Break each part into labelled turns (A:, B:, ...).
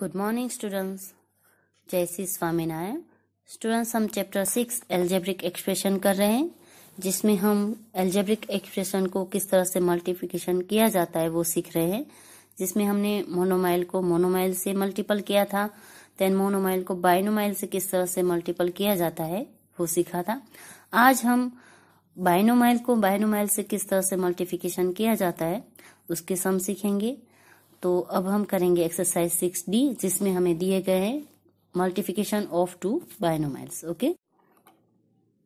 A: good morning students जय Shri Swaminarayan students हम chapter six algebraic expression कर रहे हैं जिसमें हम एल्जेब्रिक एक्सप्रेशन को किस तरह से मल्टीप्लिकेशन किया जाता है वो सीख रहे हैं जिसमें हमने मोनोमाइल को मोनोमाइल से मल्टीपल किया था देन मोनोमाइल को बाइनोमाइल से किस तरह से मल्टीपल किया जाता है वो सीखा था आज हम बाइनोमाइल को बाइनोमाइल से किस तरह से मल्टीप्लिकेशन किया जाता है उसके सम सीखेंगे तो अब हम करेंगे एक्सरसाइज सिक्स डी जिसमें हमें दिए गए हैं multiplication of two binomials okay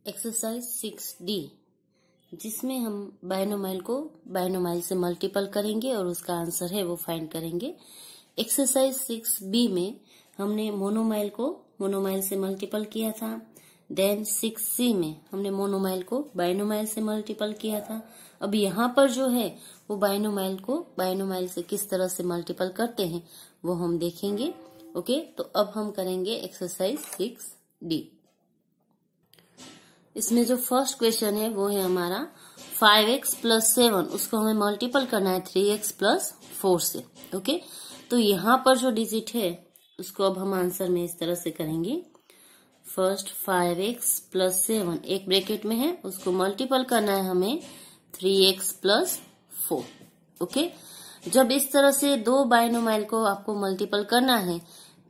A: exercise six D जिसमें हम बायनोमाइल को बायनोमाइल से मल्टीपल करेंगे और उसका आंसर है वो फाइंड करेंगे एक्सरसाइज सिक्स बी में हमने मोनोमाइल को मोनोमाइल से मल्टीपल किया था देन सिक्स सी में हमने मोनोमाइल को बायनोमाइल से मल्टीपल किया था अब यहाँ पर जो है वो बायनोमाइल को बायनोमाइल से किस तरह से मल्टीपल करते हैं वो हम देखेंगे ओके तो अब हम करेंगे एक्सरसाइज सिक्स डी इसमें जो फर्स्ट क्वेश्चन है वो है हमारा फाइव एक्स प्लस सेवन उसको हमें मल्टीपल करना है थ्री एक्स प्लस फोर से ओके तो यहाँ पर जो डिजिट है उसको अब हम आंसर में इस तरह से करेंगे first five x plus seven एक ब्रैकेट में है उसको मल्टीपल करना है हमें three x plus four okay जब इस तरह से दो बायनोमाइल को आपको मल्टीपल करना है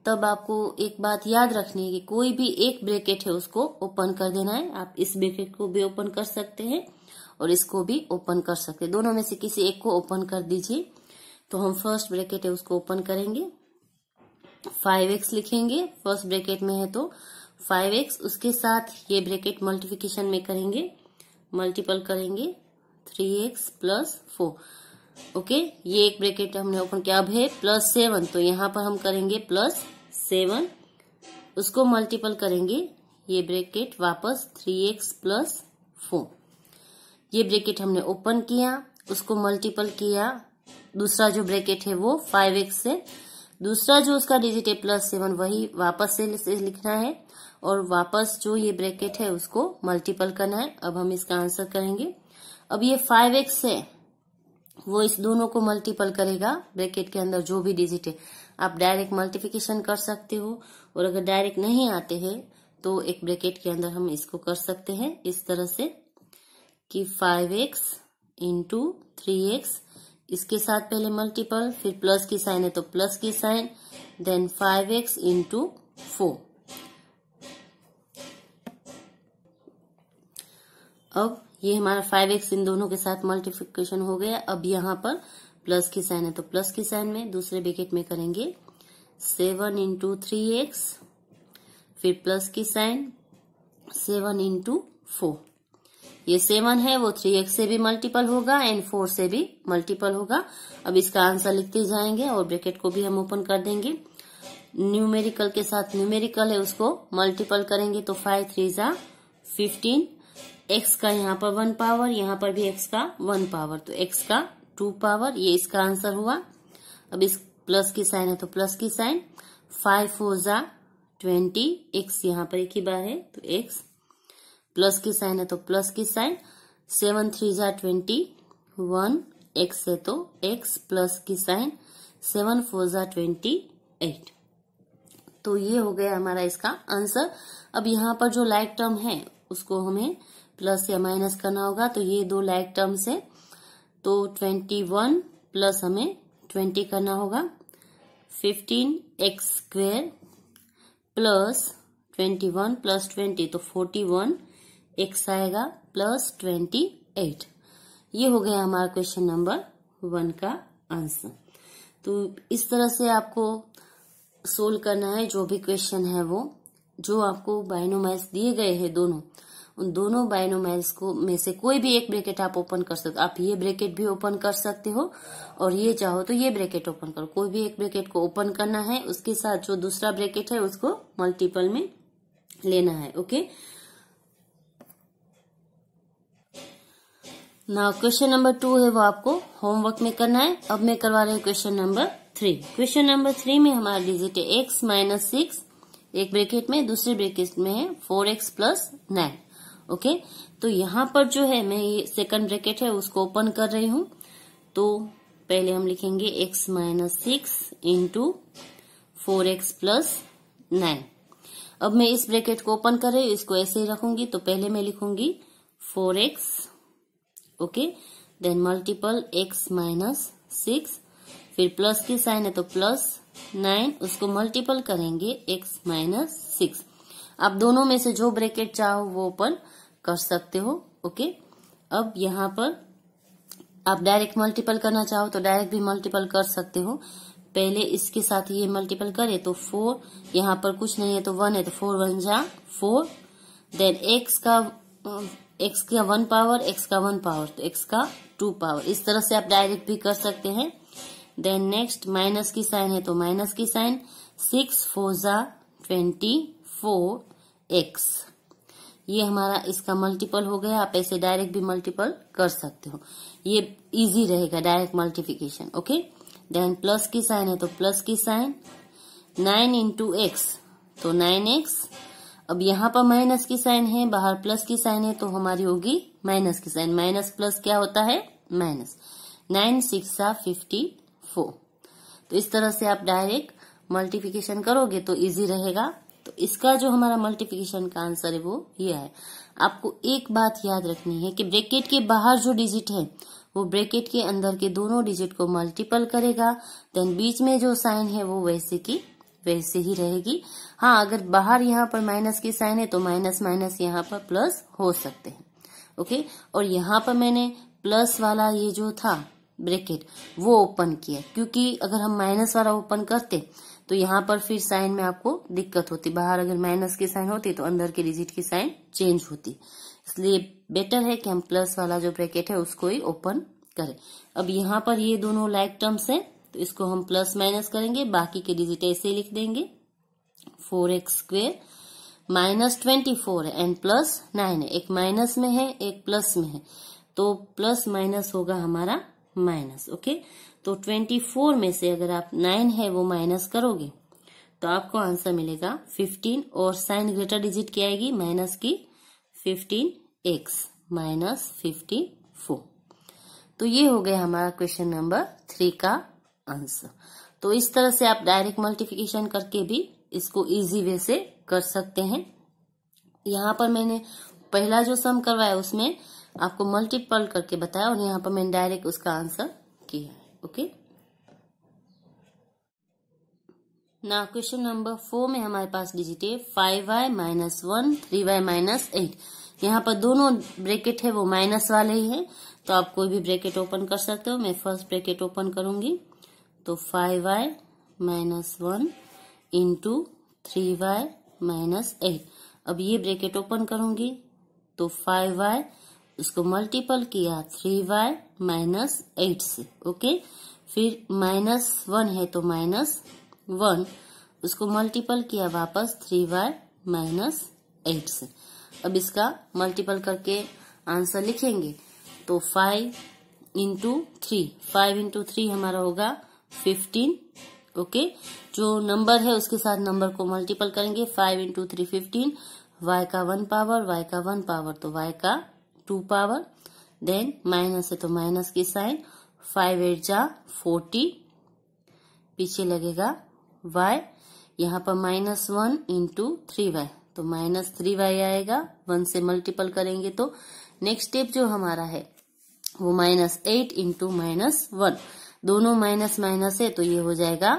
A: तब आपको एक बात याद रखनी है कि कोई भी एक ब्रेकेट है उसको ओपन कर देना है आप इस ब्रेकेट को भी ओपन कर सकते हैं और इसको भी ओपन कर सकते हैं दोनों में से किसी एक को ओपन कर दीजिए तो हम फर्स्ट ब्रेकेट है उसको ओपन करेंगे फाइव एक्स लिखेंगे फर्स्ट ब्रेकेट में है तो फाइव एक्स उसके साथ ये ब्रेकेट मल्टीप्लिकेशन में करेंगे मल्टीपल करेंगे three x plus four okay ये एक ब्रैकेट हमने ओपन किया अब है प्लस सेवन तो यहाँ पर हम करेंगे प्लस सेवन उसको मल्टीपल करेंगे ये ब्रैकेट वापस थ्री एक्स प्लस फोर ये ब्रैकेट हमने ओपन किया उसको मल्टीपल किया दूसरा जो ब्रैकेट है वो फाइव एक्स से दूसरा जो उसका डिजिट है प्लस सेवन वही वापस से लिखना है और वापस जो ये ब्रैकेट है उसको मल्टीपल करना है अब हम इसका आंसर करेंगे अब ये फाइव एक्स है वो इस दोनों को मल्टीपल करेगा ब्रैकेट के अंदर जो भी डिजिट है आप डायरेक्ट मल्टीप्लीकेशन कर सकते हो और अगर डायरेक्ट नहीं आते हैं तो एक ब्रैकेट के अंदर हम इसको कर सकते हैं इस तरह से कि five x into three x इसके साथ पहले मल्टीपल फिर प्लस की साइन है तो प्लस की sign then five x into four अब ये हमारा फाइव एक्स इन दोनों के साथ मल्टीप्लिकेशन हो गया अब यहाँ पर प्लस की साइन है तो प्लस की साइन में दूसरे ब्रेकेट में करेंगे सेवन इंटू थ्री एक्स फिर प्लस की साइन सेवन इंटू फोर ये सेवन है वो थ्री एक्स से भी मल्टीपल होगा एंड फोर से भी मल्टीपल होगा अब इसका आंसर लिखते जाएंगे और ब्रैकेट को भी हम ओपन कर देंगे न्यूमेरिकल के साथ न्यूमेरिकल है उसको मल्टीपल करेंगे तो फाइव थ्री जा फिफ्टीन एक्स का यहाँ पर वन पावर यहाँ पर भी एक्स का वन पावर तो एक्स का टू पावर ये इसका आंसर हुआ अब इस प्लस की साइन है तो प्लस की साइन फाइव जा ट्वेंटी एक्स यहाँ पर एक ही बार है तो x प्लस की साइन है तो प्लस की साइन सेवन थ्री जा ट्वेंटी वन एक्स है तो एक्स प्लस की साइन सेवन फोर जा ट्वेंटी एट तो ये हो गया हमारा इसका आंसर अब यहाँ पर जो लाइक टर्म है उसको हमें प्लस या माइनस करना होगा तो ये दो लाइक टर्म्स है तो ट्वेंटी वन प्लस हमें ट्वेंटी करना होगा fifteen x square plus twenty one plus twenty तो फोर्टी वन एक्स आएगा प्लस ट्वेंटी एट ये हो गया हमारा क्वेश्चन नंबर वन का आंसर तो इस तरह से आपको सोल्व करना है जो भी क्वेश्चन है वो जो आपको बाइनोमाइस दिए गए हैं दोनों उन दोनों बाइनोमाइल्स को में से कोई भी एक ब्रेकेट आप ओपन कर सकते हो आप ये ब्रेकेट भी ओपन कर सकते हो और ये चाहो तो ये ब्रेकेट ओपन करो कोई भी एक ब्रेकेट को ओपन करना है उसके साथ जो दूसरा ब्रेकेट है उसको मल्टीपल में लेना है ओके ना क्वेश्चन नंबर टू है वो आपको होमवर्क में करना है अब मैं करवा रही हूँ question number three question number three में हमारा डिजिट है एक्स माइनस सिक्स एक ब्रेकेट में दूसरे ब्रेकेट में है four x plus nine okay तो यहाँ पर जो है मैं ये सेकंड ब्रैकेट है उसको ओपन कर रही हूं तो पहले हम लिखेंगे x minus six into four x plus nine अब मैं इस ब्रैकेट को ओपन कर रही हूं इसको ऐसे ही रखूंगी तो पहले मैं लिखूंगी four x okay then multiple x minus six फिर प्लस की साइन है तो प्लस नाइन उसको मल्टीपल करेंगे एक्स माइनस सिक्स आप दोनों में से जो ब्रैकेट चाहो वो ओपन कर सकते हो ओके अब यहाँ पर आप डायरेक्ट मल्टीपल करना चाहो तो डायरेक्ट भी मल्टीपल कर सकते हो पहले इसके साथ ये मल्टीपल करे तो फोर यहाँ पर कुछ नहीं है तो वन है तो फोर वन जा फोर देन एक्स का एक्स का वन पावर एक्स का वन पावर तो एक्स का टू पावर इस तरह से आप डायरेक्ट भी कर सकते हैं देन नेक्स्ट माइनस की साइन है तो माइनस की साइन सिक्स फोर जा ट्वेंटी फोर एक्स ये हमारा इसका मल्टीपल हो गया आप ऐसे डायरेक्ट भी मल्टीपल कर सकते हो ये इजी रहेगा direct multiplication okay then plus की साइन है तो प्लस की साइन नाइन इंटू एक्स तो नाइन एक्स अब यहाँ पर माइनस की साइन है बाहर प्लस की साइन है तो हमारी होगी माइनस की साइन माइनस प्लस क्या होता है minus nine six fifty four तो इस तरह से आप डायरेक्ट मल्टीप्लीकेशन करोगे तो इजी रहेगा तो इसका जो हमारा मल्टीप्लीकेशन का आंसर है वो ये है आपको एक बात याद रखनी है कि ब्रेकेट के बाहर जो डिजिट है वो ब्रेकेट के अंदर के दोनों डिजिट को मल्टीपल करेगा देन बीच में जो साइन है वो वैसे की वैसे ही रहेगी हाँ अगर बाहर यहाँ पर माइनस की साइन है तो माइनस माइनस यहाँ पर प्लस हो सकते हैं ओके और यहाँ पर मैंने प्लस वाला ये जो था ब्रेकेट वो ओपन किया क्योंकि अगर हम माइनस वाला ओपन करते तो यहाँ पर फिर साइन में आपको दिक्कत होती बाहर अगर माइनस की साइन होती तो अंदर के डिजिट की साइन चेंज होती इसलिए बेटर है कि हम प्लस वाला जो ब्रैकेट है उसको ही ओपन करें अब यहाँ पर ये दोनों लाइक टर्म्स है तो इसको हम प्लस माइनस करेंगे बाकी के डिजिट ऐसे लिख देंगे four x square minus twenty four है एंड प्लस नाइन है एक माइनस में है एक प्लस में है तो प्लस माइनस होगा हमारा माइनस ओके तो ट्वेंटी फोर में से अगर आप नाइन है वो माइनस करोगे तो आपको आंसर मिलेगा फिफ्टीन और साइन ग्रेटर डिजिट क्या आएगी माइनस की fifteen x minus fifty four तो ये हो गया हमारा क्वेश्चन नंबर थ्री का आंसर तो इस तरह से आप डायरेक्ट मल्टीप्लिकेशन करके भी इसको इजी वे से कर सकते हैं यहाँ पर मैंने पहला जो सम करवाया उसमें आपको मल्टीपल करके बताया और यहाँ पर मैंने डायरेक्ट उसका आंसर किया है ओके ना क्वेश्चन नंबर फोर में हमारे पास डिजिट है five y minus one three y minus eight यहाँ पर दोनों ब्रैकेट है वो माइनस वाले ही है तो आप कोई भी ब्रैकेट ओपन कर सकते हो मैं फर्स्ट ब्रैकेट ओपन करूंगी तो five y minus one into three y minus eight अब ये ब्रैकेट ओपन करूंगी तो फाइव वाई इसको मल्टीपल किया थ्री वाई माइनस एट से ओके फिर माइनस वन है तो माइनस वन उसको मल्टीपल किया वापस थ्री वाई माइनस एट से अब इसका मल्टीपल करके आंसर लिखेंगे तो five into three five into three हमारा होगा फिफ्टीन ओके जो नंबर है उसके साथ नंबर को मल्टीपल करेंगे five into three fifteen y का वन पावर वाई का वन पावर तो वाई का टू पावर देन माइनस है तो माइनस की साइन फाइव एट जा फोर्टी पीछे लगेगा वाई यहाँ पर minus one into three y तो माइनस थ्री वाई आएगा वन से मल्टीपल करेंगे तो नेक्स्ट स्टेप जो हमारा है वो minus eight into minus one दोनों माइनस माइनस है तो ये हो जाएगा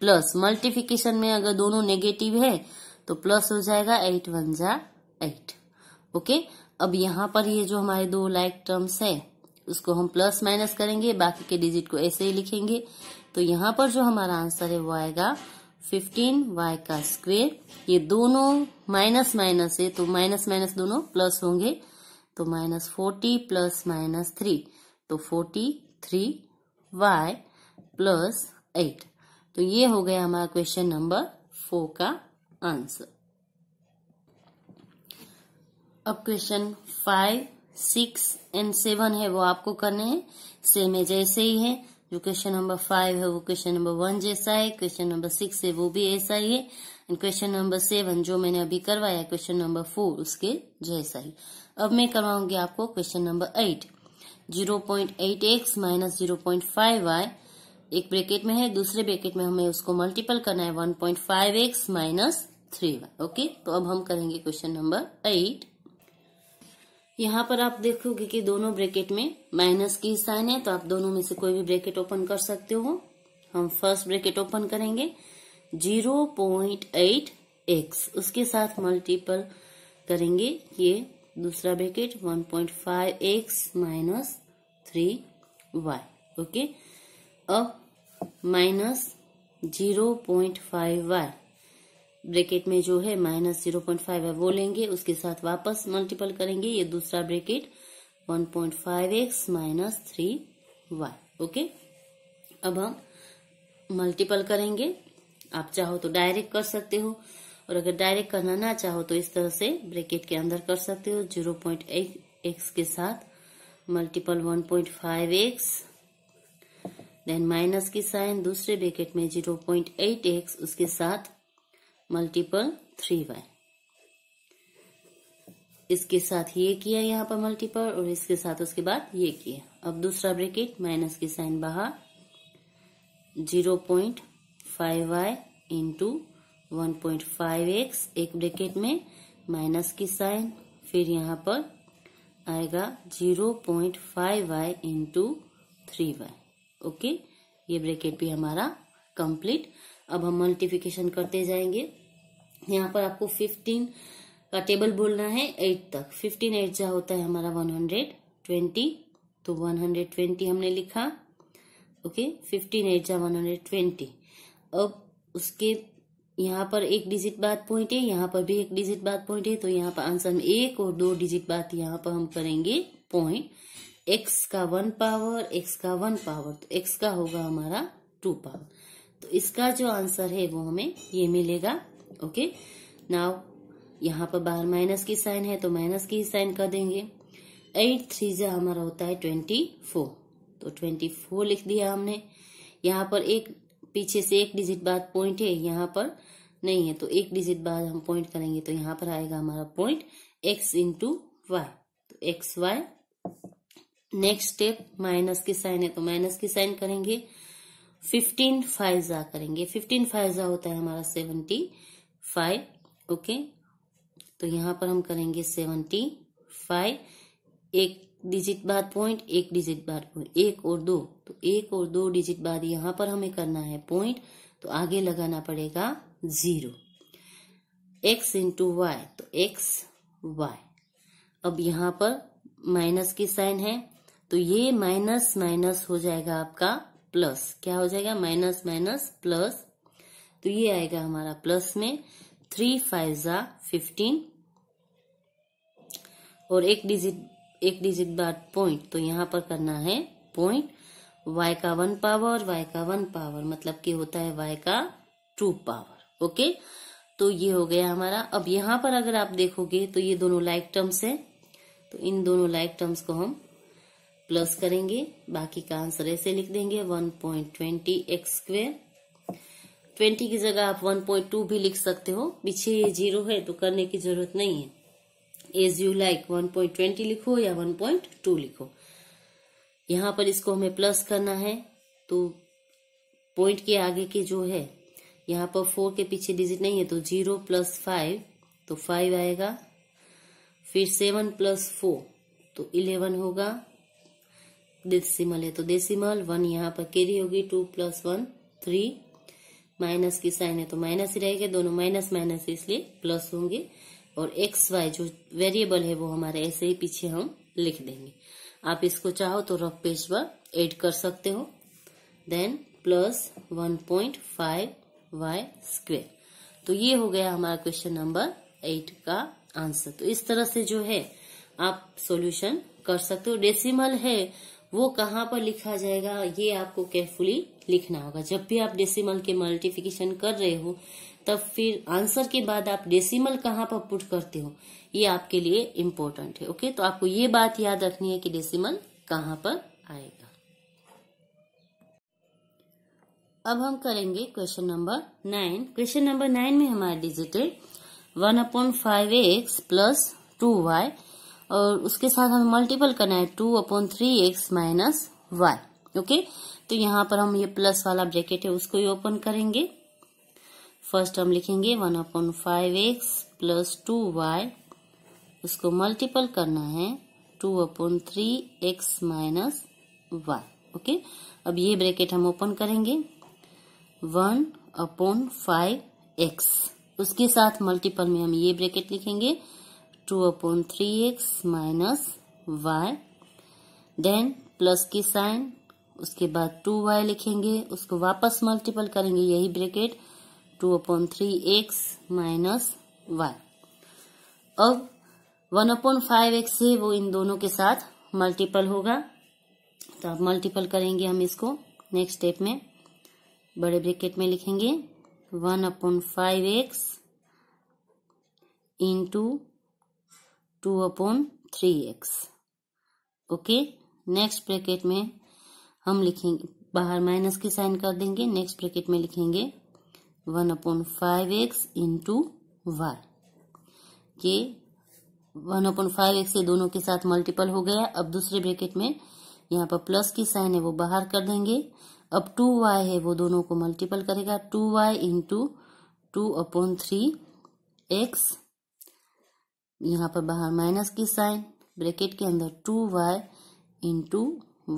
A: प्लस मल्टीप्लिकेशन में अगर दोनों नेगेटिव है तो प्लस हो जाएगा एट वन जा एट ओके अब यहाँ पर ये जो हमारे दो लाइक टर्म्स है उसको हम प्लस माइनस करेंगे बाकी के डिजिट को ऐसे ही लिखेंगे तो यहाँ पर जो हमारा आंसर है वो आएगा फिफ्टीन वाई का स्क्वेयर ये दोनों माइनस माइनस है तो माइनस माइनस दोनों प्लस होंगे तो minus forty plus minus three तो forty three y plus eight तो ये हो गया हमारा क्वेश्चन नंबर फोर का आंसर अब question five six and seven है वो आपको करने हैं सेम है जैसे ही है जो क्वेश्चन नंबर फाइव है वो क्वेश्चन नंबर वन जैसा है क्वेश्चन नंबर सिक्स है वो भी ऐसा ही है एंड क्वेश्चन नंबर सेवन जो मैंने अभी करवाया क्वेश्चन नंबर फोर उसके जैसा ही अब मैं करवाऊंगी आपको question number eight zero point eight x minus zero point five y एक ब्रेकेट में है दूसरे ब्रेकेट में हमें उसको मल्टीपल करना है one point five x minus three y okay तो अब हम करेंगे क्वेश्चन नंबर एट यहाँ पर आप देखोगे कि दोनों ब्रैकेट में माइनस की साइन है तो आप दोनों में से कोई भी ब्रैकेट ओपन कर सकते हो हम फर्स्ट ब्रैकेट ओपन करेंगे जीरो पॉइंट एट एक्स उसके साथ मल्टीपल करेंगे ये दूसरा bracket one point five x minus three y okay अब minus zero point five y bracket में जो है माइनस जीरो पॉइंट फाइव है वो लेंगे उसके साथ वापस मल्टीपल करेंगे ये दूसरा bracket one point five x minus three y okay अब हम मल्टीपल करेंगे आप चाहो तो डायरेक्ट कर सकते हो और अगर डायरेक्ट करना ना चाहो तो इस तरह से ब्रेकेट के अंदर कर सकते हो जीरो पॉइंट एक्स के साथ multiple one point five x then minus की साइन दूसरे ब्रेकेट में जीरो पॉइंट एट एक्स उसके साथ मल्टीपल थ्री वाई इसके साथ ये किया यहाँ पर मल्टीपल और इसके साथ उसके बाद ये किया अब दूसरा ब्रेकेट माइनस की साइन बाहर zero point five y into one point five x एक ब्रेकेट में माइनस की साइन फिर यहाँ पर आएगा zero point five y into three y okay ये ब्रेकेट भी हमारा कंप्लीट अब हम मल्टीप्लिकेशन करते जाएंगे यहाँ पर आपको फिफ्टीन का टेबल बोलना है एट तक फिफ्टीन एट जा होता है हमारा वन हंड्रेड ट्वेंटी तो वन हंड्रेड ट्वेंटी हमने लिखा ओके फिफ्टीन एट जा वन हंड्रेड ट्वेंटी अब उसके यहाँ पर एक डिजिट बाद पॉइंट है यहाँ पर भी एक डिजिट बाद पॉइंट है तो यहाँ पर आंसर में एक और दो डिजिट बाद यहाँ पर हम करेंगे पॉइंट एक्स का वन पावर एक्स का वन पावर तो एक्स का होगा हमारा टू पावर तो इसका जो आंसर है वो हमें ये मिलेगा ओके नाउ यहाँ पर बाहर माइनस की साइन है तो माइनस की साइन कर देंगे एट थ्री जो हमारा होता है ट्वेंटी फोर तो ट्वेंटी फोर लिख दिया हमने यहाँ पर एक पीछे से एक डिजिट बाद पॉइंट है यहाँ पर नहीं है तो एक डिजिट बाद हम पॉइंट करेंगे तो यहाँ पर आएगा हमारा पॉइंट एक्स इंटू वाई तो x y next step minus की साइन है तो माइनस की साइन करेंगे फिफ्टीन फाइव जा करेंगे फिफ्टीन फाइव जा होता है हमारा सेवनटी फाइव ओके तो यहां पर हम करेंगे सेवनटी फाइव एक डिजिट बाद पॉइंट एक डिजिट बाद पॉइंट एक और दो तो एक और दो डिजिट बाद यहां पर हमें करना है पॉइंट तो आगे लगाना पड़ेगा जीरो एक्स इंटू वाई तो एक्स वाई अब यहां पर माइनस की साइन है तो ये माइनस माइनस हो जाएगा आपका प्लस क्या हो जाएगा माइनस माइनस प्लस तो ये आएगा हमारा प्लस में थ्री फाइव जा फिफ्टीन और एक डिजिट एक डिजिट बाद पॉइंट तो यहां पर करना है पॉइंट y का वन पावर y का वन पावर मतलब कि होता है y का टू पावर ओके तो ये हो गया हमारा अब यहां पर अगर आप देखोगे तो ये दोनों लाइक टर्म्स है तो इन दोनों लाइक टर्म्स को हम प्लस करेंगे बाकी का आंसर ऐसे लिख देंगे one point twenty x square twenty की जगह आप वन पॉइंट टू भी लिख सकते हो पीछे ये जीरो है तो करने की जरूरत नहीं है as you like one point twenty लिखो या वन पॉइंट टू लिखो यहां पर इसको हमें प्लस करना है तो पॉइंट के आगे के जो है यहां पर फोर के पीछे डिजिट नहीं है तो जीरो प्लस फाइव तो फाइव आएगा फिर सेवन प्लस फोर तो इलेवन होगा डेसिमल है तो डेसिमल वन यहाँ पर केरी होगी two plus one three minus की साइन है तो माइनस ही रहेगा दोनों माइनस माइनस इसलिए प्लस होंगे और एक्स वाई जो वेरिएबल है वो हमारे ऐसे ही पीछे हम लिख देंगे आप इसको चाहो तो रफ पेज पर एड कर सकते हो then plus one point five y square तो ये हो गया हमारा क्वेश्चन नंबर एट का आंसर तो इस तरह से जो है आप सॉल्यूशन कर सकते हो डेसिमल है वो कहाँ पर लिखा जाएगा ये आपको केयरफुली लिखना होगा जब भी आप डेसिमल के मल्टीफिकेशन कर रहे हो तब फिर आंसर के बाद आप डेसिमल कहाँ पर पुट करते हो ये आपके लिए इम्पोर्टेंट है ओके तो आपको ये बात याद रखनी है कि डेसिमल कहाँ पर आएगा अब हम करेंगे question number nine question number nine में हमारे digital one upon five x plus two y और उसके साथ हमें मल्टीपल करना है two upon three x minus y okay तो यहाँ पर हम ये प्लस वाला ब्रैकेट है उसको ही ओपन करेंगे फर्स्ट हम लिखेंगे one upon five x plus two y उसको मल्टीपल करना है two upon three x minus y okay अब ये ब्रैकेट हम ओपन करेंगे वन अपॉन फाइव एक्स उसके साथ मल्टीपल में हम ये ब्रैकेट लिखेंगे two upon three x minus y then plus की साइन उसके बाद टू वाई लिखेंगे उसको वापस मल्टीपल करेंगे यही bracket two upon three x minus y अब वन अपॉन फाइव एक्स है वो इन दोनों के साथ मल्टीपल होगा तो अब मल्टीपल करेंगे हम इसको नेक्स्ट स्टेप में बड़े ब्रैकेट में लिखेंगे one upon five x into two upon three x okay next bracket में हम लिखेंगे बाहर माइनस की साइन कर देंगे नेक्स्ट ब्रैकेट में लिखेंगे one upon five x into y के वन अपॉन फाइव एक्स ये दोनों के साथ मल्टीपल हो गया अब दूसरे ब्रैकेट में यहाँ पर प्लस की साइन है वो बाहर कर देंगे अब टू वाई है वो दोनों को मल्टीपल करेगा two y into two upon three x यहाँ पर बाहर माइनस की साइन ब्रैकेट के अंदर टू वाई इंटू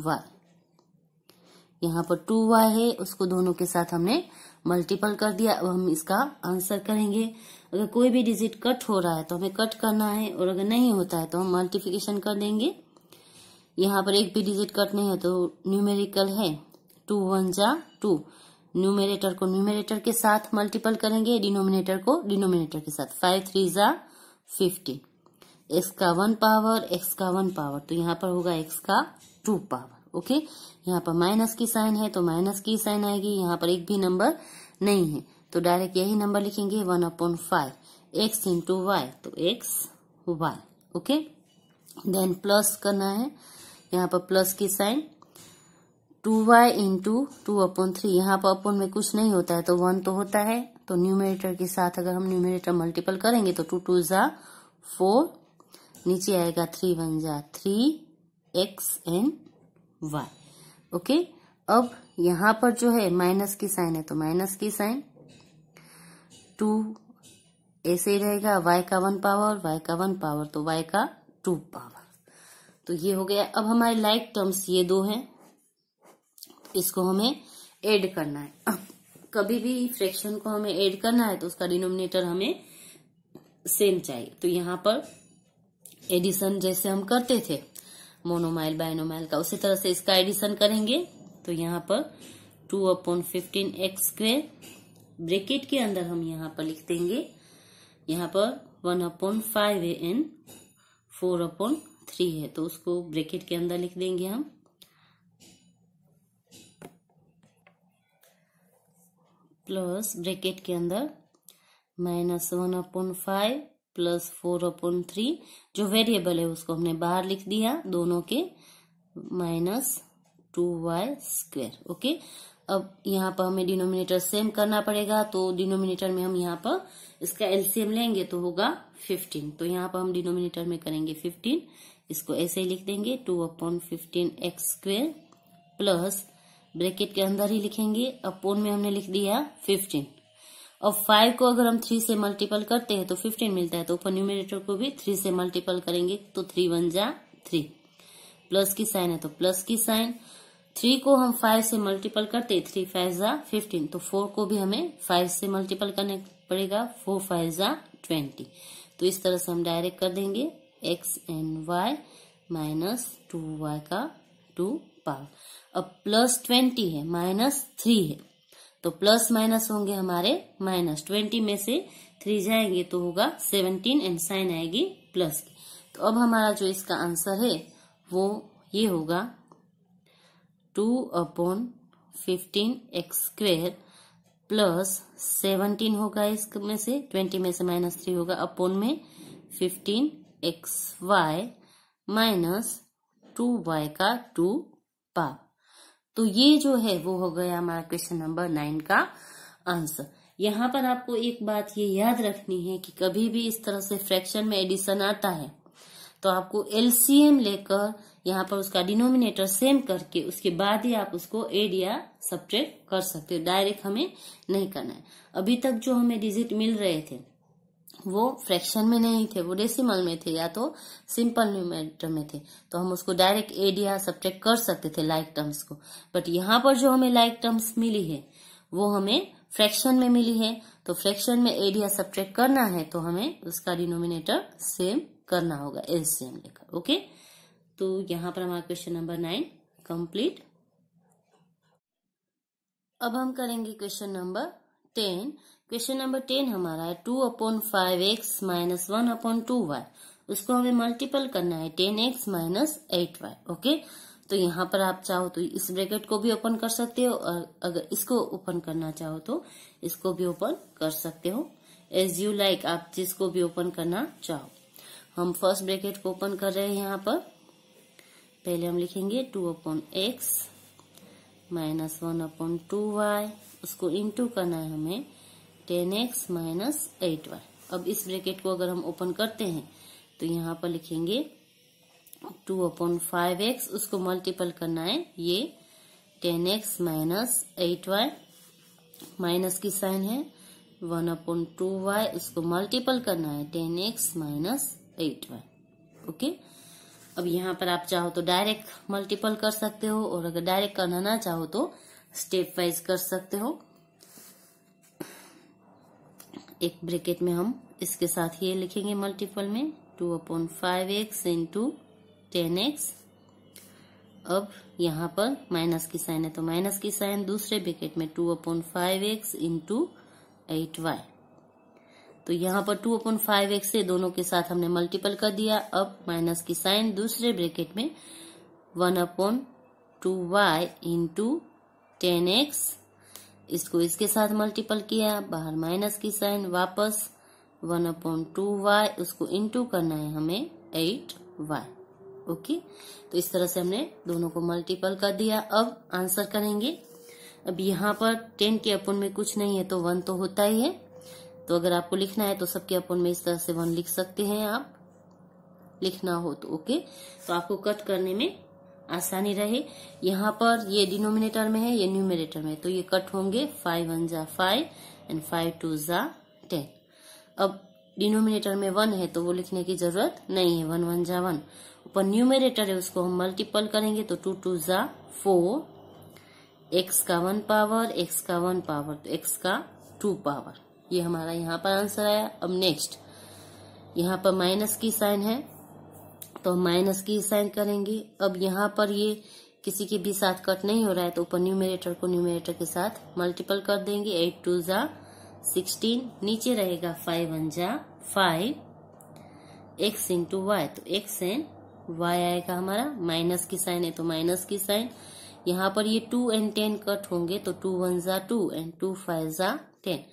A: वाई यहाँ पर टू वाई है उसको दोनों के साथ हमने मल्टीपल कर दिया अब हम इसका आंसर करेंगे अगर कोई भी डिजिट कट हो रहा है तो हमें कट करना है और अगर नहीं होता है तो हम मल्टीप्लिकेशन कर देंगे यहाँ पर एक भी डिजिट कट नहीं है तो न्यूमेरिकल है टू वन जा टू न्यूमेरेटर को न्यूमेरेटर के साथ मल्टीपल करेंगे डिनोमिनेटर को डिनोमिनेटर के साथ फाइव थ्री जा फिफ्टी एक्स का वन पावर एक्स का वन पावर तो यहाँ पर होगा एक्स का टू पावर ओके यहाँ पर माइनस की साइन है तो माइनस की साइन आएगी यहाँ पर एक भी नंबर नहीं है तो डायरेक्ट यही नंबर लिखेंगे one upon five x into y तो x y okay then plus करना है यहाँ पर प्लस की sign two y into two upon three यहाँ पर अपॉन में कुछ नहीं होता है तो वन तो होता है तो न्यूमिनेटर के साथ अगर हम न्यूमिनेटर मल्टीपल करेंगे तो टू टू ज़ा फोर नीचे आएगा थ्री वन ज़ा three x and y okay अब यहां पर जो है माइनस की साइन है तो माइनस की साइन टू ऐसे ही रहेगा वाई का वन पावर वाई का वन पावर तो वाई का टू पावर तो ये हो गया अब हमारे लाइक टर्म्स ये दो हैं इसको हमें ऐड करना है कभी भी फ्रैक्शन को हमें ऐड करना है तो उसका डिनोमिनेटर हमें सेम चाहिए तो यहाँ पर एडिशन जैसे हम करते थे मोनोमाइल बायनोमाइल का उसी तरह से इसका एडिशन करेंगे तो यहाँ पर two upon fifteen x square bracket के अंदर हम यहाँ पर लिख देंगे यहाँ पर वन अपॉन फाइव है एन फोर अपॉन थ्री है तो उसको ब्रेकेट के अंदर लिख देंगे हम प्लस ब्रैकेट के अंदर minus one upon five plus four upon three जो वेरिएबल है उसको हमने बाहर लिख दिया दोनों के minus two y square okay अब यहाँ पर हमें डिनोमिनेटर सेम करना पड़ेगा तो डिनोमिनेटर में हम यहाँ पर इसका एलसीएम लेंगे तो होगा फिफ्टीन तो यहाँ पर हम डिनोमिनेटर में करेंगे फिफ्टीन इसको ऐसे ही लिख देंगे two upon fifteen x square plus bracket के अंदर ही लिखेंगे अब पोन में हमने लिख दिया फिफ्टीन और फाइव को अगर हम थ्री से मल्टीपल करते हैं तो फिफ्टीन मिलता है तो ऊपर न्यूमिनेटर को भी थ्री से मल्टीपल करेंगे तो थ्री वन जा थ्री प्लस की साइन है तो प्लस की साइन थ्री को हम फाइव से मल्टीपल करते थ्री फाइव जा फिफ्टीन तो फोर को भी हमें फाइव से मल्टीपल करने पड़ेगा फोर फाइव जा ट्वेंटी तो इस तरह से हम डायरेक्ट कर देंगे x and y minus two y का टू पार्ट अब प्लस ट्वेंटी है माइनस थ्री है तो प्लस माइनस होंगे हमारे माइनस ट्वेंटी में से थ्री जाएंगे तो होगा सेवनटीन एंड साइन आएगी प्लस की तो अब हमारा जो इसका आंसर है वो ये होगा two upon fifteen x square plus seventeen होगा इसमें से ट्वेंटी में से माइनस थ्री होगा अपॉन में fifteen x y minus two y का टू पाप तो ये जो है वो हो गया हमारा क्वेश्चन नंबर नाइन का आंसर यहाँ पर आपको एक बात ये याद रखनी है कि कभी भी इस तरह से फ्रैक्शन में एडिशन आता है तो आपको एलसीएम लेकर यहाँ पर उसका डिनोमिनेटर सेम करके उसके बाद ही आप उसको एड या सब्ट्रेक्ट कर सकते हो डायरेक्ट हमें नहीं करना है अभी तक जो हमें डिजिट मिल रहे थे वो फ्रैक्शन में नहीं थे वो डेसिमल में थे या तो सिंपल न्यूमेटर में थे तो हम उसको डायरेक्ट एड या सब्ट्रैक्ट कर सकते थे लाइक टर्म्स को बट यहाँ पर जो हमें लाइक टर्म्स मिली है वो हमें फ्रैक्शन में मिली है तो फ्रैक्शन में एड या सब्ट्रैक्ट करना है तो हमें उसका डिनोमिनेटर सेम करना होगा एस सेम लेकर ओके तो यहाँ पर हमारा क्वेश्चन नंबर नाइन कंप्लीट अब हम करेंगे question number ten question number ten हमारा है two upon five x minus one upon two y उसको हमें मल्टीपल करना है ten x minus eight y okay तो यहाँ पर आप चाहो तो इस ब्रैकेट को भी ओपन कर सकते हो और अगर इसको ओपन करना चाहो तो इसको भी ओपन कर सकते हो एज यू लाइक आप जिसको भी ओपन करना चाहो हम फर्स्ट ब्रैकेट को ओपन कर रहे हैं यहाँ पर पहले हम लिखेंगे two upon x minus one upon two y उसको इंटू करना है हमें ten x minus eight y अब इस ब्रैकेट को अगर हम ओपन करते हैं तो यहाँ पर लिखेंगे टू अपॉन फाइव एक्स उसको मल्टीपल करना है ये ten x minus eight y minus की साइन है वन अपॉन टू वाई उसको मल्टीपल करना है ten x minus eight y okay अब यहाँ पर आप चाहो तो डायरेक्ट मल्टीपल कर सकते हो और अगर डायरेक्ट करना ना चाहो तो स्टेप वाइज कर सकते हो एक ब्रेकेट में हम इसके साथ ये लिखेंगे मल्टीपल में two upon five x into ten x अब यहाँ पर माइनस की साइन है तो माइनस की साइन दूसरे ब्रेकेट में two upon five x into eight y तो यहाँ पर टू अपॉन फाइव एक्स से दोनों के साथ हमने मल्टीपल कर दिया अब माइनस की साइन दूसरे ब्रेकेट में one upon two y into ten x इसको इसके साथ मल्टीपल किया बाहर माइनस की साइन वापस वन अपॉन टू वाई उसको इंटू करना है हमें एट वाई ओके तो इस तरह से हमने दोनों को मल्टीपल कर दिया अब आंसर करेंगे अब यहाँ पर टेन के अपन में कुछ नहीं है तो वन तो होता ही है तो अगर आपको लिखना है तो सबके अपन में इस तरह से वन लिख सकते हैं आप लिखना हो तो ओके तो आपको कट करने में आसानी रहे यहाँ पर ये डिनोमिनेटर में है ये न्यूमिनेटर में तो ये कट होंगे फाइव वन जा फाइव एंड फाइव टू जा टेन अब डिनोमिनेटर में वन है तो वो लिखने की जरूरत नहीं है वन वन जा वन ऊपर न्यूमिनेटर है उसको हम मल्टीपल करेंगे तो टू टू जा फोर एक्स का वन पावर एक्स का वन पावर तो एक्स का टू पावर ये हमारा यहाँ पर आंसर आया अब नेक्स्ट यहाँ पर माइनस की साइन है तो हम माइनस की साइन करेंगे अब यहाँ पर ये किसी के भी साथ कट नहीं हो रहा है तो ऊपर न्यूमिनेटर को न्यूमिनेटर के साथ मल्टीपल कर देंगे एट टू जा सिक्सटीन नीचे रहेगा फाइव वन जा फाइव एक्स इंटू वाई तो एक्स एन वाई आएगा हमारा माइनस की साइन है तो माइनस की साइन यहाँ पर ये टू एंड टेन कट होंगे तो टू वन जा टू एंड टू फाइव जा टेन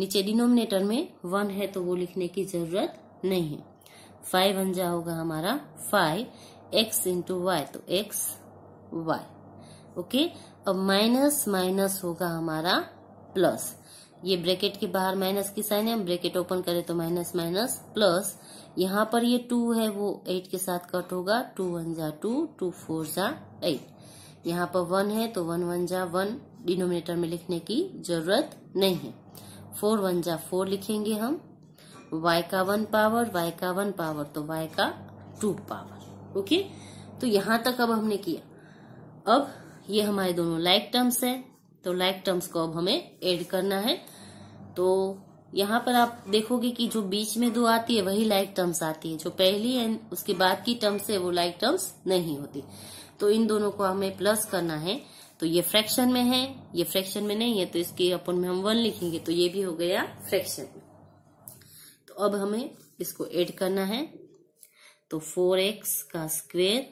A: नीचे डिनोमिनेटर में वन है तो वो लिखने की जरूरत नहीं है फाइव अंजा तो होगा हमारा फाइव एक्स इंटू वाई तो एक्स वाई ओके अब माइनस माइनस होगा हमारा प्लस ये ब्रैकेट के बाहर माइनस की साइन है हम ब्रैकेट ओपन करें तो माइनस माइनस प्लस यहाँ पर ये टू है वो एट के साथ कट होगा टू वन जा टू टू फोर जा एट यहाँ पर वन है तो वन वन जा वन डिनोमिनेटर में लिखने की जरूरत नहीं है फोर वन जा फोर लिखेंगे हम y का वन पावर y का वन पावर तो y का टू पावर ओके तो यहां तक अब हमने किया अब ये हमारे दोनों लाइक टर्म्स है तो लाइक टर्म्स को अब हमें ऐड करना है तो यहाँ पर आप देखोगे कि जो बीच में दो आती है वही लाइक टर्म्स आती है जो पहली एंड उसके बाद की टर्म्स है वो लाइक टर्म्स नहीं होती तो इन दोनों को हमें प्लस करना है तो ये फ्रैक्शन में है ये फ्रैक्शन में नहीं है तो इसके अपन में हम वन लिखेंगे तो ये भी हो गया फ्रैक्शन में अब हमें इसको ऐड करना है तो फोर एक्स का स्क्वेयर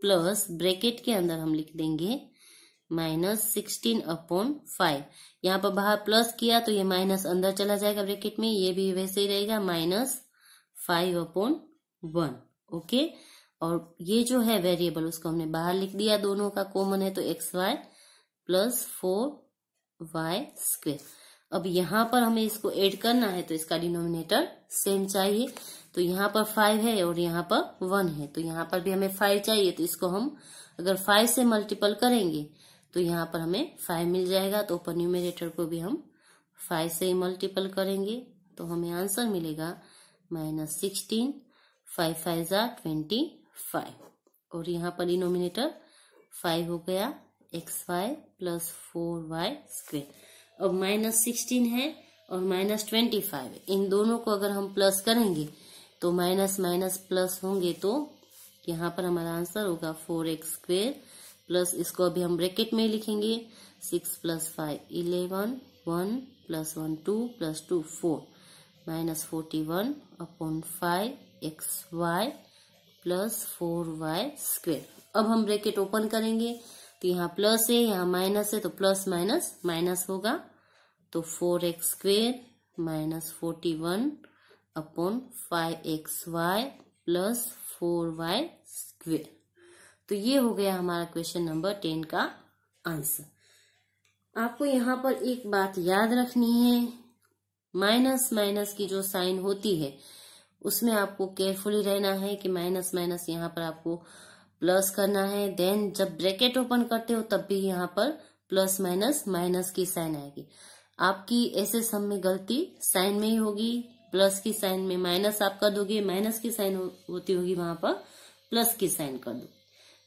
A: प्लस ब्रैकेट के अंदर हम लिख देंगे माइनस सिक्सटीन अपॉन फाइव यहाँ पर बाहर प्लस किया तो ये माइनस अंदर चला जाएगा ब्रैकेट में ये भी वैसे ही रहेगा minus five upon one okay और ये जो है वेरिएबल उसको हमने बाहर लिख दिया दोनों का कॉमन है तो x y plus four y square अब यहाँ पर हमें इसको ऐड करना है तो इसका डिनोमिनेटर सेम चाहिए तो यहाँ पर फाइव है और यहाँ पर वन है तो यहाँ पर भी हमें फाइव चाहिए तो इसको हम अगर फाइव से मल्टीपल करेंगे तो यहाँ पर हमें फाइव मिल जाएगा तो ऊपर न्यूमिनेटर को भी हम फाइव से ही मल्टीपल करेंगे तो हमें आंसर मिलेगा माइनस सिक्सटीन फाइव फाइव ज़ा ट्वेंटी फाइव और यहाँ पर डिनोमिनेटर फाइव हो गया x y plus four y square और माइनस सिक्सटीन है और माइनस ट्वेंटी फाइव इन दोनों को अगर हम प्लस करेंगे तो माइनस माइनस प्लस होंगे तो यहाँ पर हमारा आंसर होगा फोर एक्स स्क्वेयर प्लस इसको अभी हम ब्रैकेट में लिखेंगे six plus five eleven one plus one two plus two four minus forty one upon five x y plus four y square अब हम ब्रैकेट ओपन करेंगे तो यहाँ प्लस है यहाँ माइनस है तो प्लस माइनस माइनस होगा तो four x square minus forty one upon five x y plus four y square तो ये हो गया हमारा क्वेश्चन नंबर टेन का आंसर आपको यहाँ पर एक बात याद रखनी है माइनस माइनस की जो साइन होती है उसमें आपको केयरफुली रहना है कि माइनस माइनस यहाँ पर आपको प्लस करना है देन जब ब्रैकेट ओपन करते हो तब भी यहाँ पर प्लस माइनस माइनस की साइन आएगी आपकी ऐसे सम में गलती साइन में ही होगी प्लस की साइन में माइनस आप कर दोगे माइनस की साइन हो, होती होगी वहां पर प्लस की साइन कर दो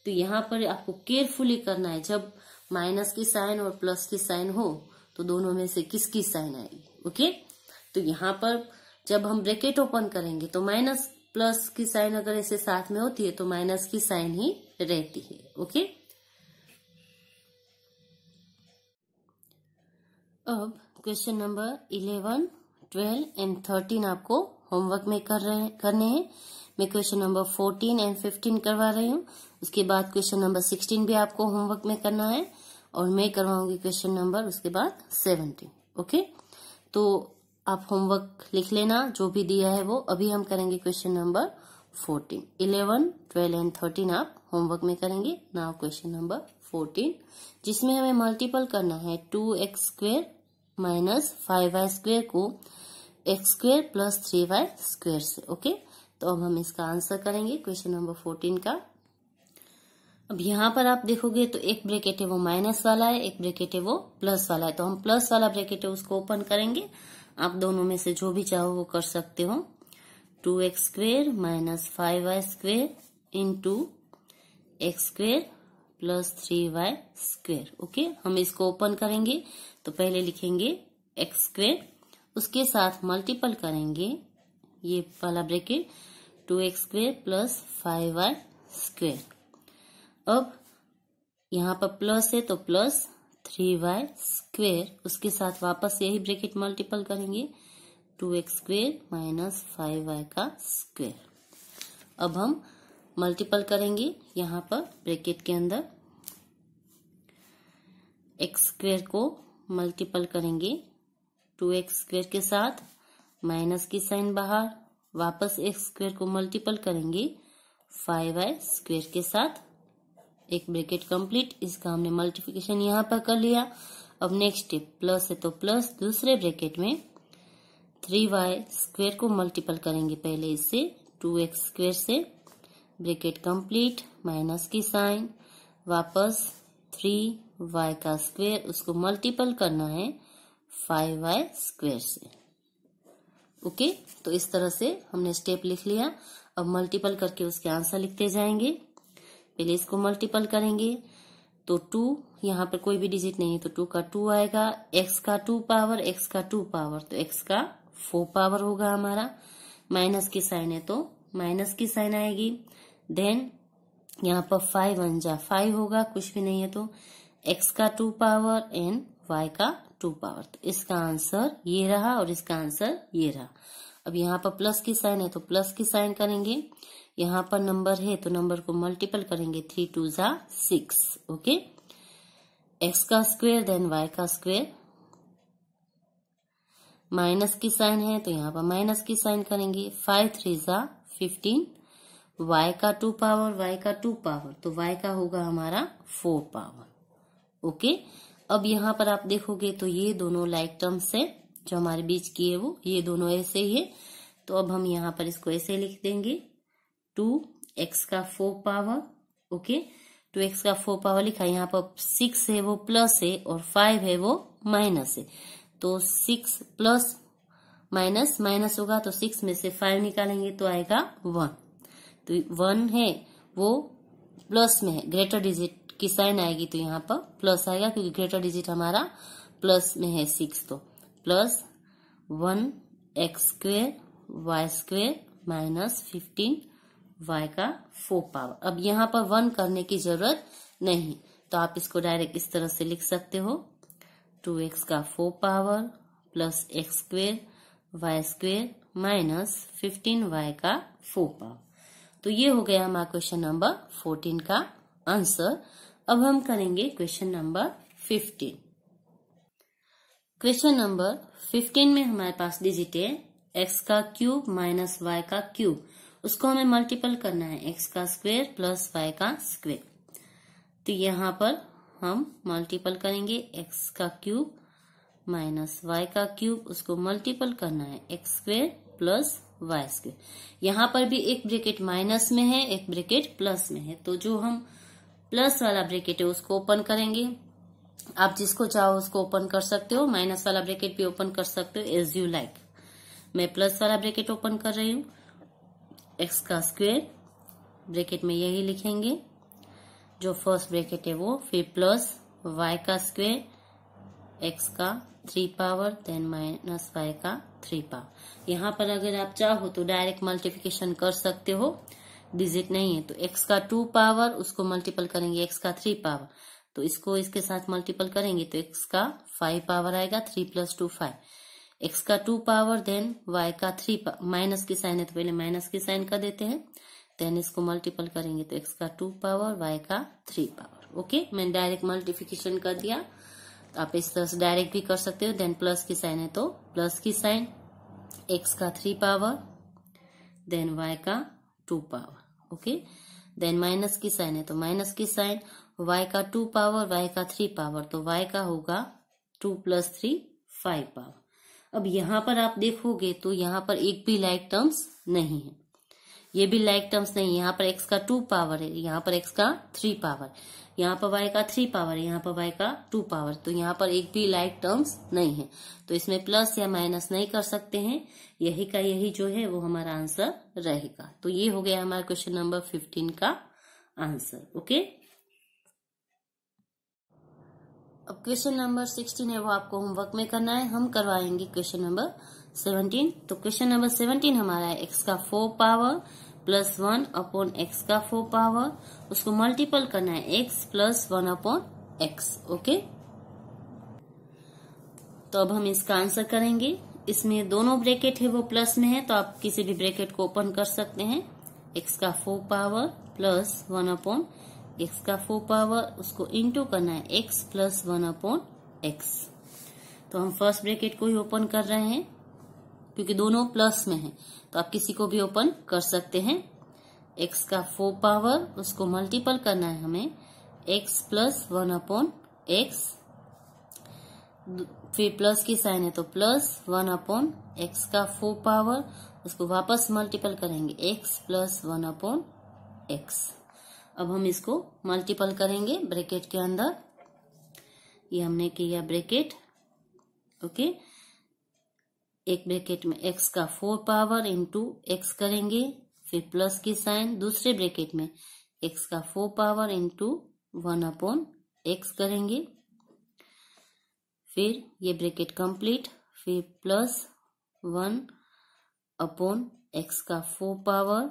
A: तो यहाँ पर आपको केयरफुली करना है जब माइनस की साइन और प्लस की साइन हो तो दोनों में से किसकी साइन आएगी ओके तो यहाँ पर जब हम ब्रैकेट ओपन करेंगे तो माइनस प्लस की साइन अगर ऐसे साथ में होती है तो माइनस की साइन ही रहती है ओके अब question number eleven twelve and thirteen आपको होमवर्क में कर रहे करने हैं मैं question number fourteen and fifteen करवा रही हूँ उसके बाद क्वेश्चन नंबर सिक्सटीन भी आपको होमवर्क में करना है और मैं करवाऊंगी क्वेश्चन नंबर उसके बाद सेवनटीन ओके तो आप होमवर्क लिख लेना जो भी दिया है वो अभी हम करेंगे question number fourteen eleven twelve and thirteen आप होमवर्क में करेंगे नाउ क्वेश्चन नंबर फोर्टीन जिसमें हमें मल्टीपल करना है two x square minus five y square को x square plus three y square से ओके तो अब हम इसका आंसर करेंगे क्वेश्चन नंबर फोर्टीन का अब यहां पर आप देखोगे तो एक ब्रेकेट है वो माइनस वाला है एक ब्रेकेट है वो प्लस वाला है तो हम प्लस वाला ब्रेकेट है उसको ओपन करेंगे आप दोनों में से जो भी चाहो वो कर सकते हो two x square minus five y square in two x square plus three y square okay हम इसको ओपन करेंगे तो पहले लिखेंगे एक्स स्क्वेयर उसके साथ मल्टीपल करेंगे ये वाला bracket two x square plus five y square अब यहाँ पर प्लस है तो प्लस थ्री वाई स्क्वेयर उसके साथ वापस यही ब्रैकेट मल्टीपल करेंगे two x square minus five y का स्क्वेयर अब हम मल्टीपल करेंगे यहाँ पर ब्रैकेट के अंदर एक्स स्क्वेयर को मल्टीपल करेंगे टू एक्स स्क्वेयर के साथ माइनस की साइन बाहर वापस एक्स स्क्वेयर को मल्टीपल करेंगे फाइव वाई स्क्वेयर के साथ एक ब्रैकेट कंप्लीट इसका हमने मल्टीप्लिकेशन यहाँ पर कर लिया अब नेक्स्ट स्टेप प्लस है तो प्लस दूसरे ब्रैकेट में थ्री वाई स्क्वेयर को मल्टीपल करेंगे पहले इससे टू एक्स स्क्वेयर से ब्रैकेट कंप्लीट माइनस की साइन वापस थ्री वाई का स्क्वेयर उसको मल्टीपल करना है फाइव वाई स्क्वेयर से ओके तो इस तरह से हमने स्टेप लिख लिया अब मल्टीपल करके उसके आंसर लिखते जाएंगे पहले इसको मल्टीपल करेंगे तो टू यहाँ पर कोई भी डिजिट नहीं तो तो है तो टू का टू आएगा एक्स का टू पावर एक्स का टू पावर तो एक्स का फोर पावर होगा हमारा माइनस की साइन है तो माइनस की साइन आएगी देन यहाँ पर फाइव वन जा फाइव होगा कुछ भी नहीं है तो एक्स का टू पावर एंड वाई का टू पावर तो इसका आंसर ये रहा और इसका आंसर ये रहा अब यहाँ पर प्लस की साइन है तो प्लस की साइन करेंगे यहाँ पर नंबर है तो नंबर को मल्टीपल करेंगे थ्री टू जा सिक्स ओके एक्स का स्क्वेयर देन वाई का स्क्वेयर माइनस की साइन है तो यहाँ पर माइनस की साइन करेंगे फाइव थ्री जा फिफ्टीन वाई का टू पावर वाई का टू पावर तो वाई का होगा हमारा फोर पावर ओके अब यहाँ पर आप देखोगे तो ये दोनों लाइक टर्म्स है जो हमारे बीच की है वो ये दोनों ऐसे ही है तो अब हम यहाँ पर इसको ऐसे लिख देंगे टू एक्स का four power okay two x का फोर पावर लिखा यहाँ पर सिक्स है वो प्लस है और फाइव है वो माइनस है तो सिक्स प्लस माइनस माइनस होगा तो सिक्स में से फाइव निकालेंगे तो आएगा वन तो वन है वो प्लस में है ग्रेटर डिजिट की साइन आएगी तो यहाँ पर प्लस आएगा क्योंकि ग्रेटर डिजिट हमारा प्लस में है सिक्स तो plus one x square y square minus fifteen y का फोर पावर अब यहाँ पर वन करने की जरूरत नहीं तो आप इसको डायरेक्ट इस तरह से लिख सकते हो टू एक्स का four power plus x square y square minus fifteen y का फोर पावर तो ये हो गया हमारा क्वेश्चन नंबर फोर्टीन का आंसर अब हम करेंगे question number fifteen question number fifteen में हमारे पास डिजिट है एक्स का क्यूब माइनस वाई का क्यूब उसको हमें मल्टीपल करना है एक्स का स्क्वेयर प्लस वाई का स्क्वेयर तो यहाँ पर हम मल्टीपल करेंगे एक्स का क्यूब माइनस वाई का क्यूब उसको मल्टीपल करना है x square plus y square यहाँ पर भी एक ब्रेकेट माइनस में है एक ब्रेकेट प्लस में है तो जो हम प्लस वाला ब्रेकेट है उसको ओपन करेंगे आप जिसको चाहो उसको ओपन कर सकते हो माइनस वाला ब्रेकेट भी ओपन कर सकते हो एज यू लाइक मैं प्लस वाला ब्रेकेट ओपन कर रही हूँ एक्स का स्क्वेयर ब्रैकेट में यही लिखेंगे जो फर्स्ट ब्रैकेट है वो फिर प्लस वाई का स्क्वेयर एक्स का three power then minus y का थ्री पावर यहाँ पर अगर आप चाहो तो डायरेक्ट मल्टीप्लिकेशन कर सकते हो डिजिट नहीं है तो एक्स का टू पावर उसको मल्टीपल करेंगे एक्स का थ्री पावर तो इसको इसके साथ मल्टीपल करेंगे तो एक्स का फाइव पावर आएगा three plus two five x का टू पावर देन वाई का थ्री माइनस की साइन है तो पहले माइनस की साइन कर देते हैं देन इसको मल्टीपल करेंगे तो एक्स का टू पावर वाई का थ्री पावर ओके मैंने डायरेक्ट मल्टीफिकेशन कर दिया तो आप इस तरह से डायरेक्ट भी कर सकते हो देन प्लस की साइन है तो प्लस की साइन एक्स का थ्री पावर देन वाई का two power okay then minus की साइन है तो माइनस की साइन वाई का टू पावर वाई का थ्री पावर तो वाई का होगा two plus three five power अब यहां पर आप देखोगे तो यहां पर एक भी लाइक टर्म्स नहीं है ये भी लाइक टर्म्स नहीं यहाँ पर एक्स का टू पावर है यहाँ पर एक्स का थ्री पावर यहाँ पर वाई का थ्री पावर है यहाँ पर वाई का टू पावर तो यहाँ पर एक भी लाइक तो टर्म्स नहीं है तो इसमें प्लस या माइनस नहीं कर सकते हैं यही का यही जो है वो हमारा आंसर रहेगा तो ये हो गया हमारा क्वेश्चन नंबर फिफ्टीन का आंसर ओके अब क्वेश्चन नंबर सिक्सटीन है वो आपको होमवर्क में करना है हम करवाएंगे क्वेश्चन नंबर सेवनटीन तो क्वेश्चन नंबर सेवनटीन हमारा है एक्स का four power plus one upon x का फोर पावर उसको मल्टीपल करना है x plus one upon x okay तो अब हम इसका आंसर करेंगे इसमें दोनों ब्रैकेट है वो प्लस में है तो आप किसी भी ब्रैकेट को ओपन कर सकते हैं एक्स का four power plus one upon x का फोर पावर उसको इंटू करना है x plus one upon x तो हम फर्स्ट ब्रैकेट को ही ओपन कर रहे हैं क्योंकि दोनों प्लस में है तो आप किसी को भी ओपन कर सकते हैं एक्स का फोर पावर उसको मल्टीपल करना है हमें x plus one upon x फिर प्लस की साइन है तो प्लस वन अपॉन एक्स का फोर पावर उसको वापस मल्टीपल करेंगे x plus one upon x अब हम इसको मल्टीपल करेंगे ब्रैकेट के अंदर ये हमने किया ब्रैकेट ओके एक ब्रैकेट में एक्स का फोर पावर इंटू एक्स करेंगे फिर प्लस की साइन दूसरे ब्रैकेट में एक्स का four power into one upon x करेंगे फिर ये ब्रैकेट कंप्लीट फिर प्लस वन अपॉन एक्स का फोर पावर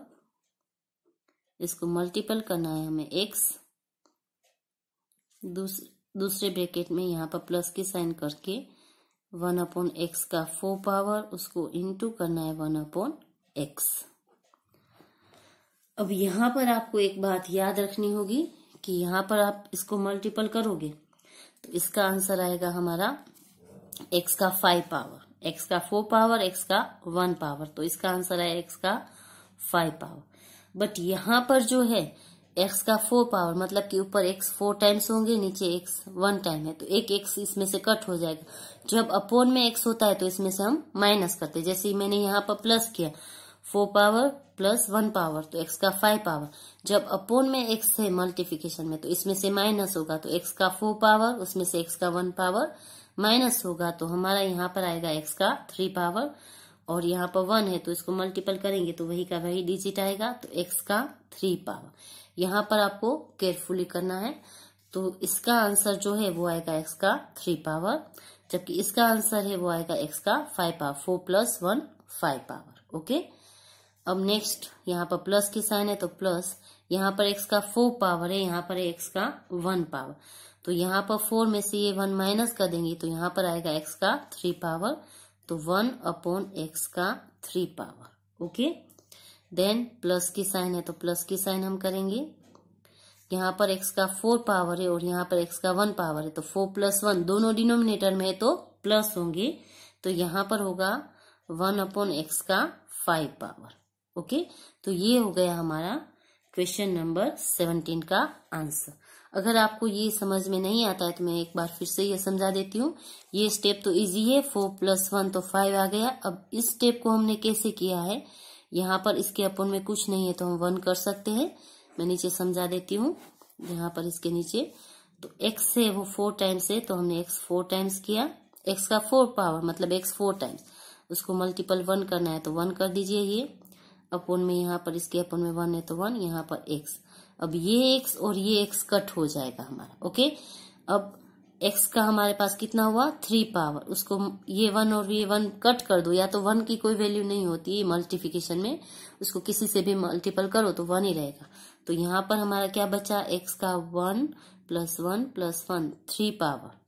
A: इसको मल्टीपल करना है हमें एक्स दूसरे ब्रैकेट में यहाँ पर प्लस की साइन करके वन अपॉन एक्स का फोर पावर उसको इनटू करना है वन अपॉन एक्स अब यहां पर आपको एक बात याद रखनी होगी कि यहां पर आप इसको मल्टीपल करोगे तो इसका आंसर आएगा हमारा एक्स का फाइव पावर एक्स का फोर पावर एक्स का वन पावर तो इसका आंसर है एक्स का फाइव पावर बट यहाँ पर जो है एक्स का फोर पावर मतलब कि ऊपर एक्स फोर टाइम्स होंगे नीचे एक्स वन टाइम है तो एक एक्स इसमें से कट हो जाएगा जब अपोन में एक्स होता है तो इसमें से हम माइनस करते हैं जैसे मैंने यहाँ पर प्लस किया four power plus one power तो एक्स का फाइव पावर जब अपोन में एक्स है मल्टीप्लीकेशन में तो इसमें से माइनस होगा तो एक्स का फोर पावर उसमें से एक्स का वन पावर माइनस होगा तो हमारा यहाँ पर आएगा एक्स का थ्री पावर और यहाँ पर वन है तो इसको मल्टीपल करेंगे तो वही का वही डिजिट आएगा तो एक्स का थ्री पावर यहाँ पर आपको केयरफुली करना है तो इसका आंसर जो है वो आएगा एक्स का थ्री पावर जबकि इसका आंसर है वो आएगा एक्स का five power four plus one five power okay अब नेक्स्ट यहाँ पर प्लस की साइन है तो प्लस यहाँ पर एक्स का फोर पावर है यहाँ पर एक्स का वन पावर तो यहाँ पर फोर में से ये वन माइनस कर देंगे तो यहाँ पर आएगा एक्स का थ्री पावर तो वन अपॉन एक्स का three power okay then plus की साइन है तो प्लस की साइन हम करेंगे यहाँ पर एक्स का फोर पावर है और यहाँ पर एक्स का वन पावर है तो फोर प्लस वन दोनों डिनोमिनेटर में है तो प्लस होंगे तो यहाँ पर होगा वन अपॉन एक्स का फाइव पावर ओके तो ये हो गया हमारा क्वेश्चन नंबर सेवनटीन का आंसर अगर आपको ये समझ में नहीं आता है तो मैं एक बार फिर से ये समझा देती हूँ ये स्टेप तो इजी है फोर प्लस वन तो फाइव आ गया अब इस स्टेप को हमने कैसे किया है यहाँ पर इसके अपन में कुछ नहीं है तो हम वन कर सकते हैं मैं नीचे समझा देती हूँ यहाँ पर इसके नीचे तो एक्स है वो फोर टाइम्स है तो हमने एक्स फोर टाइम्स किया एक्स का फोर पावर मतलब एक्स फोर टाइम्स उसको मल्टीपल वन करना है तो वन कर दीजिए ये अपोन में यहाँ पर इसके अपन में वन है तो वन यहाँ पर एक्स अब ये एक्स और ये एक्स कट हो जाएगा हमारा ओके अब एक्स का हमारे पास कितना हुआ थ्री पावर उसको ये वन और ये वन कट कर दो या तो वन की कोई वैल्यू नहीं होती है में उसको किसी से भी मल्टीपल करो तो वन ही रहेगा तो यहां पर हमारा क्या बचा एक्स का one plus one plus one three power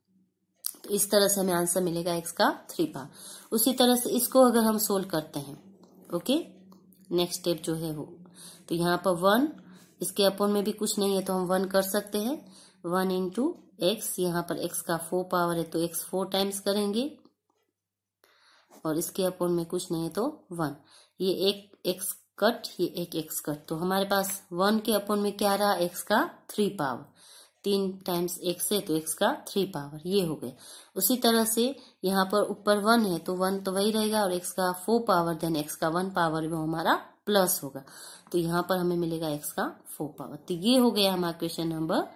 A: तो इस तरह से हमें आंसर मिलेगा एक्स का थ्री पावर उसी तरह से इसको अगर हम सोल्व करते हैं ओके नेक्स्ट स्टेप जो है वो तो यहाँ पर वन इसके अपॉन में भी कुछ नहीं है तो हम वन कर सकते हैं वन इंटू एक्स यहाँ पर एक्स का फोर पावर है तो एक्स फोर टाइम्स करेंगे और इसके अपॉन में कुछ नहीं है तो वन ये एक एक्स कट ये एक एक्स कट तो हमारे पास वन के अपॉन में क्या रहा एक्स का थ्री पावर तीन टाइम्स एक्स है तो एक्स का थ्री पावर ये हो गया उसी तरह से यहाँ पर ऊपर वन है तो वन तो वही रहेगा और एक्स का फोर पावर देन एक्स का वन पावर वो हमारा प्लस होगा तो यहाँ पर हमें मिलेगा एक्स का फोर पावर तो ये हो गया हमारा क्वेश्चन नंबर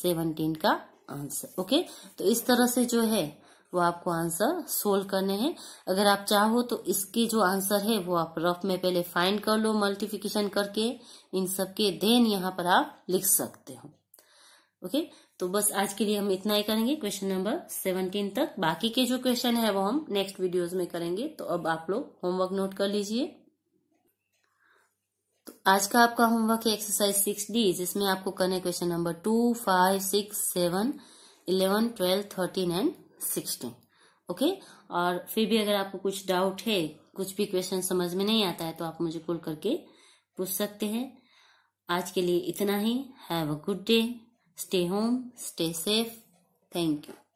A: सेवनटीन का आंसर ओके तो इस तरह से जो है वो आपको आंसर सोल्व करने हैं अगर आप चाहो तो इसके जो आंसर है वो आप रफ में पहले फाइंड कर लो मल्टीप्लिकेशन करके इन सब के देन यहाँ पर आप लिख सकते हो ओके तो बस आज के लिए हम इतना ही करेंगे क्वेश्चन नंबर सेवनटीन तक बाकी के जो क्वेश्चन है वो हम नेक्स्ट वीडियोज में करेंगे तो अब आप लोग होमवर्क नोट कर लीजिए तो आज का आपका होमवर्क है एक्सरसाइज सिक्स डी जिसमें आपको करने question number two five six seven eleven twelve thirteen and sixteen okay और फिर भी अगर आपको कुछ डाउट है कुछ भी क्वेश्चन समझ में नहीं आता है तो आप मुझे कॉल करके पूछ सकते हैं आज के लिए इतना ही have a good day stay home stay safe thank you